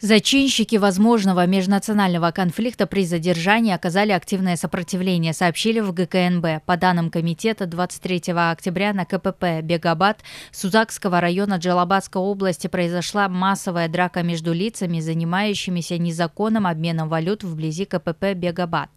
Зачинщики возможного межнационального конфликта при задержании оказали активное сопротивление, сообщили в ГКНБ. По данным комитета, 23 октября на КПП Бегабад Сузакского района Джалабадской области произошла массовая драка между лицами, занимающимися незаконным обменом валют вблизи КПП Бегабад.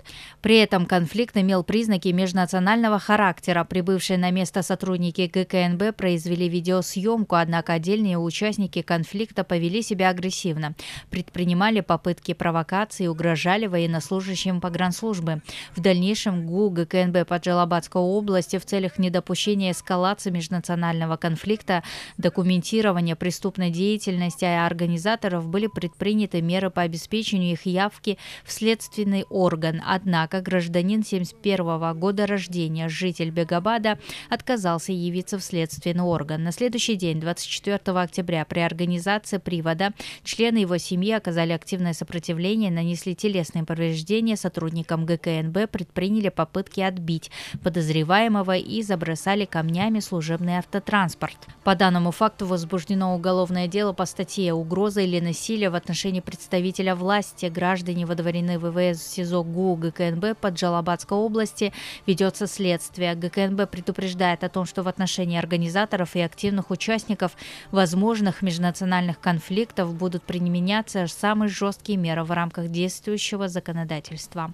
При этом конфликт имел признаки межнационального характера. Прибывшие на место сотрудники ГКНБ произвели видеосъемку, однако отдельные участники конфликта повели себя агрессивно предпринимали попытки провокации и угрожали военнослужащим погранслужбы. В дальнейшем ГУ ГКНБ Паджалабадской области в целях недопущения эскалации межнационального конфликта, документирования преступной деятельности а организаторов были предприняты меры по обеспечению их явки в следственный орган. Однако гражданин 71 года рождения, житель Бегабада, отказался явиться в следственный орган. На следующий день, 24 октября, при организации привода члены его семьи оказали активное сопротивление, нанесли телесные повреждения сотрудникам ГКНБ, предприняли попытки отбить подозреваемого и забросали камнями служебный автотранспорт. По данному факту возбуждено уголовное дело по статье «Угроза или насилие в отношении представителя власти». Граждане водворены в ВВС СИЗО ГУ ГКНБ Поджалабадской области. Ведется следствие. ГКНБ предупреждает о том, что в отношении организаторов и активных участников возможных межнациональных конфликтов будут применены применяться самые жесткие меры в рамках действующего законодательства.